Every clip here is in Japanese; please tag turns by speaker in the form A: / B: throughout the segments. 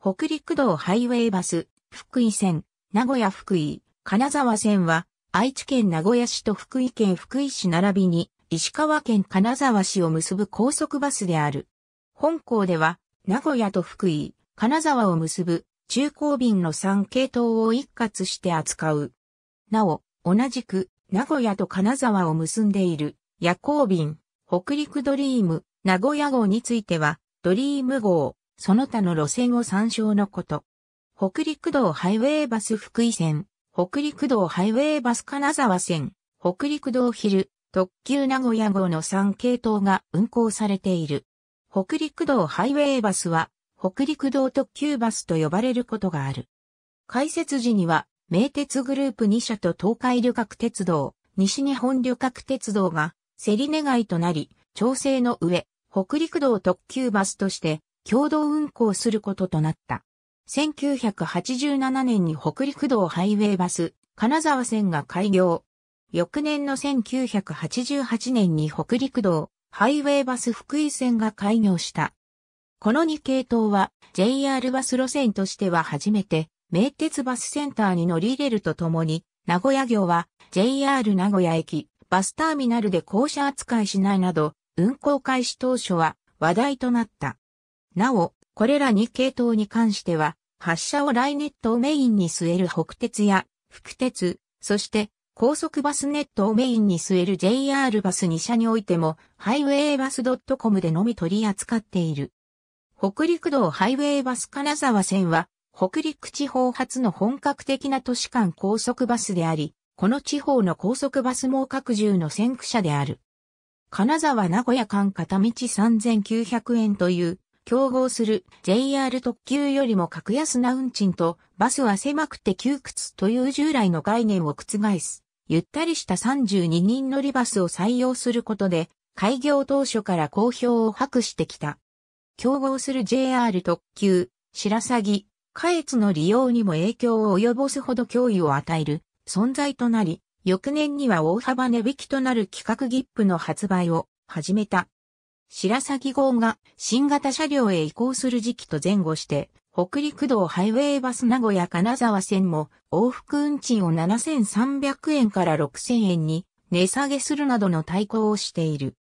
A: 北陸道ハイウェイバス、福井線、名古屋福井、金沢線は、愛知県名古屋市と福井県福井市並びに、石川県金沢市を結ぶ高速バスである。本校では、名古屋と福井、金沢を結ぶ中高便の3系統を一括して扱う。なお、同じく名古屋と金沢を結んでいる夜行便、北陸ドリーム、名古屋号については、ドリーム号、その他の路線を参照のこと。北陸道ハイウェイバス福井線、北陸道ハイウェイバス金沢線、北陸道昼、特急名古屋号の3系統が運行されている。北陸道ハイウェイバスは、北陸道特急バスと呼ばれることがある。開設時には、名鉄グループ2社と東海旅客鉄道、西日本旅客鉄道が、競り願いとなり、調整の上、北陸道特急バスとして、共同運行することとなった。1987年に北陸道ハイウェイバス、金沢線が開業。翌年の1988年に北陸道、ハイウェイバス福井線が開業した。この2系統は JR バス路線としては初めて、名鉄バスセンターに乗り入れるとともに、名古屋行は JR 名古屋駅、バスターミナルで降車扱いしないなど、運行開始当初は話題となった。なお、これら2系統に関しては、発車をライネットをメインに据える北鉄や、副鉄、そして高速バスネットをメインに据える JR バス2社においても、ハイウェイバス .com でのみ取り扱っている。北陸道ハイウェイバス金沢線は、北陸地方初の本格的な都市間高速バスであり、この地方の高速バスも拡充の先駆者である。金沢名古屋間片道3900円という競合する JR 特急よりも格安な運賃とバスは狭くて窮屈という従来の概念を覆す。ゆったりした32人乗りバスを採用することで、開業当初から好評を博してきた。競合する JR 特急、白鷺、下越の利用にも影響を及ぼすほど脅威を与える存在となり、翌年には大幅値引きとなる企画切符の発売を始めた。白鷺号が新型車両へ移行する時期と前後して、北陸道ハイウェイバス名古屋金沢線も往復運賃を7300円から6000円に値下げするなどの対抗をしている。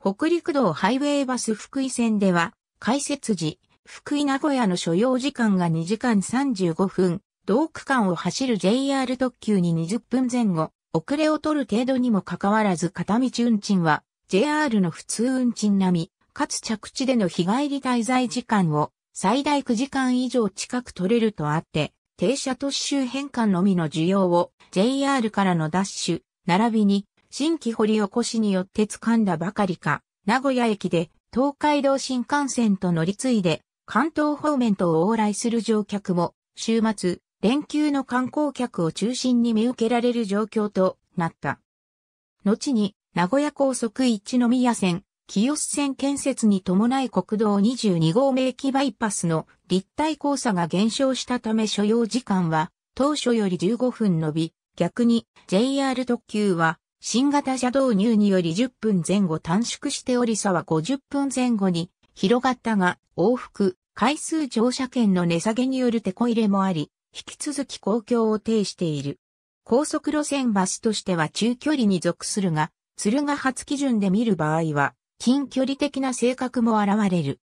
A: 北陸道ハイウェイバス福井線では、開設時、福井名古屋の所要時間が2時間35分、同区間を走る JR 特急に20分前後、遅れを取る程度にもかかわらず片道運賃は JR の普通運賃並み、かつ着地での日帰り滞在時間を最大9時間以上近く取れるとあって、停車都市周辺間のみの需要を JR からのダッシュ、並びに新規掘り起こしによって掴んだばかりか、名古屋駅で東海道新幹線と乗り継いで関東方面と往来する乗客も週末、連休の観光客を中心に見受けられる状況となった。後に名古屋高速一宮線、清洲線建設に伴い国道22号名機バイパスの立体交差が減少したため所要時間は当初より15分伸び、逆に JR 特急は新型車導入により10分前後短縮しており差は50分前後に広がったが往復回数乗車券の値下げによる手こ入れもあり、引き続き公共を呈している。高速路線バスとしては中距離に属するが、鶴ヶ発基準で見る場合は、近距離的な性格も現れる。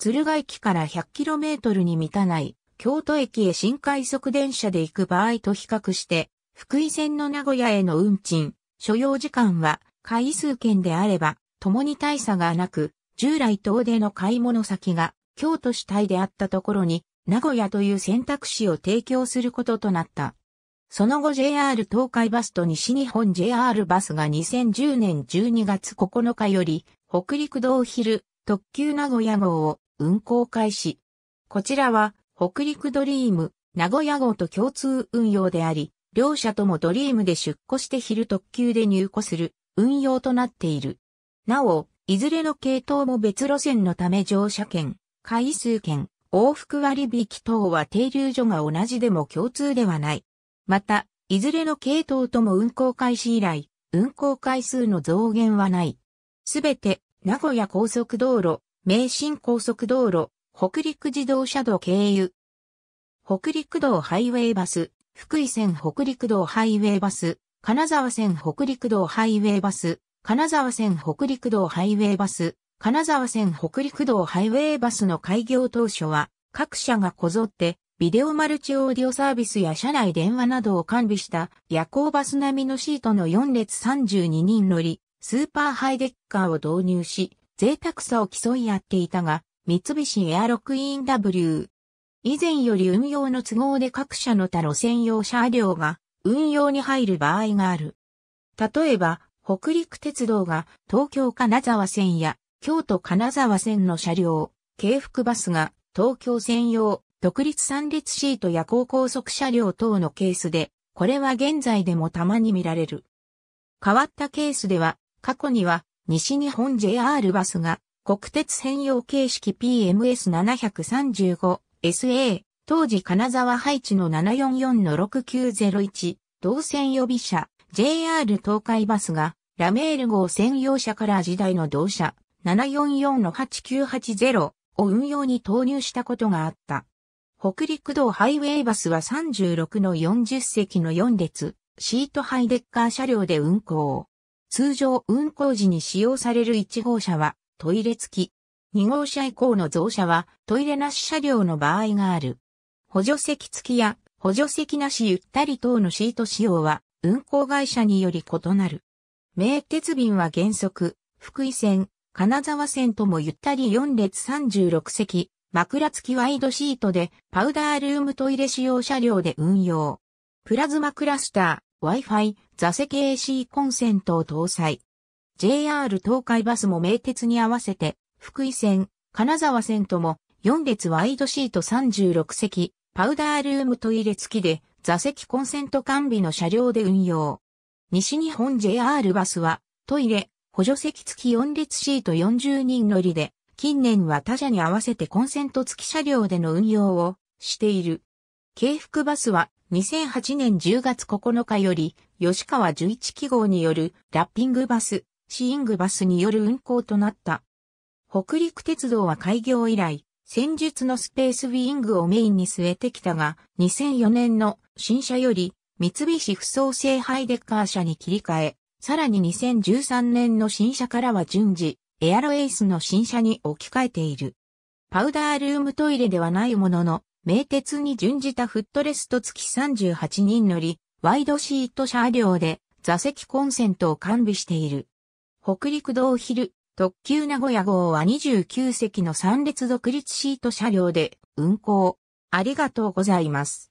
A: 鶴ヶ駅から 100km に満たない京都駅へ新快速電車で行く場合と比較して、福井線の名古屋への運賃、所要時間は回数券であれば、共に大差がなく、従来遠出の買い物先が京都主体であったところに、名古屋という選択肢を提供することとなった。その後 JR 東海バスと西日本 JR バスが2010年12月9日より北陸道昼特急名古屋号を運行開始。こちらは北陸ドリーム名古屋号と共通運用であり、両社ともドリームで出庫して昼特急で入庫する運用となっている。なお、いずれの系統も別路線のため乗車券、回数券、往復割引等は停留所が同じでも共通ではない。また、いずれの系統とも運行開始以来、運行回数の増減はない。すべて、名古屋高速道路、名神高速道路、北陸自動車道経由。北陸道ハイウェイバス、福井線北陸道ハイウェイバス、金沢線北陸道ハイウェイバス、金沢線北陸道ハイウェイバス、金沢線北陸道ハイウェイバスの開業当初は、各社がこぞってビデオマルチオーディオサービスや車内電話などを完備した夜行バス並みのシートの4列32人乗り、スーパーハイデッカーを導入し、贅沢さを競い合っていたが、三菱エアロクイーン W。以前より運用の都合で各社の他路線用車両が運用に入る場合がある。例えば、北陸鉄道が東京金沢線や京都金沢線の車両、京福バスが東京専用、独立三列シートや高高速車両等のケースで、これは現在でもたまに見られる。変わったケースでは、過去には、西日本 JR バスが、国鉄専用形式 PMS735SA、当時金沢配置の744-6901、同線予備車、JR 東海バスが、ラメール号専用車から時代の同車、744-8980を運用に投入したことがあった。北陸道ハイウェイバスは36の40席の4列、シートハイデッカー車両で運行。通常運行時に使用される1号車はトイレ付き。2号車以降の増車はトイレなし車両の場合がある。補助席付きや補助席なしゆったり等のシート使用は運行会社により異なる。名鉄便は原則、福井線、金沢線ともゆったり4列36席、枕付きワイドシートでパウダールームトイレ使用車両で運用。プラズマクラスター、Wi-Fi、座席 AC コンセントを搭載。JR 東海バスも名鉄に合わせて、福井線、金沢線とも4列ワイドシート36席、パウダールームトイレ付きで座席コンセント完備の車両で運用。西日本 JR バスはトイレ、補助席付き4列シート40人乗りで近年は他社に合わせてコンセント付き車両での運用をしている。京福バスは2008年10月9日より吉川11記号によるラッピングバス、シーングバスによる運行となった。北陸鉄道は開業以来、戦術のスペースウィングをメインに据えてきたが、2004年の新車より三菱不創製ハイデッカー車に切り替え、さらに2013年の新車からは順次、エアロエイスの新車に置き換えている。パウダールームトイレではないものの、名鉄に準じたフットレスト付き38人乗り、ワイドシート車両で座席コンセントを完備している。北陸道昼、特急名古屋号は29席の3列独立シート車両で運行。ありがとうございます。